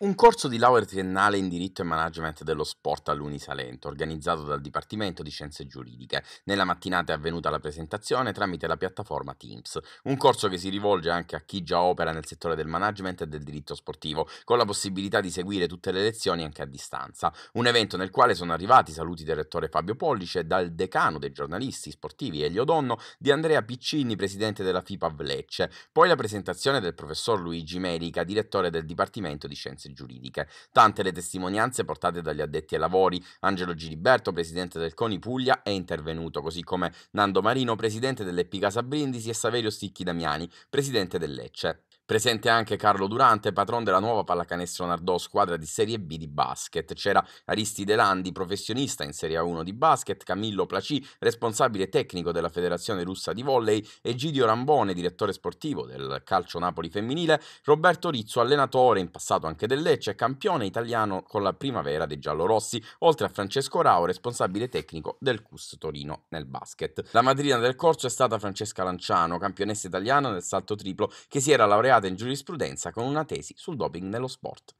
Un corso di laurea triennale in diritto e management dello sport all'Unisalento, organizzato dal Dipartimento di Scienze Giuridiche. Nella mattinata è avvenuta la presentazione tramite la piattaforma Teams, un corso che si rivolge anche a chi già opera nel settore del management e del diritto sportivo, con la possibilità di seguire tutte le lezioni anche a distanza. Un evento nel quale sono arrivati saluti del rettore Fabio Pollice, dal decano dei giornalisti sportivi Elio Donno, di Andrea Piccini, presidente della FIPA Lecce, poi la presentazione del professor Luigi Merica, direttore del Dipartimento di Scienze Giuridiche bozze giuridiche. Tante le testimonianze portate dagli addetti ai lavori. Angelo Giliberto, presidente del CONI Puglia, è intervenuto, così come Nando Marino, presidente dell'Epicasa Brindisi e Saverio Sticchi Damiani, presidente del Lecce. Presente anche Carlo Durante, patron della nuova Pallacanestro Nardò, squadra di Serie B di basket. C'era Aristide Landi, professionista in Serie A1 di basket, Camillo Placi, responsabile tecnico della Federazione Russa di Volley, Egidio Rambone, direttore sportivo del Calcio Napoli Femminile, Roberto Rizzo, allenatore, in passato anche del Lecce, campione italiano con la primavera dei giallorossi, oltre a Francesco Rao, responsabile tecnico del CUS Torino nel basket. La madrina del corso è stata Francesca Lanciano, campionessa italiana nel salto triplo, che si era laureata laureata in giurisprudenza con una tesi sul doping nello sport.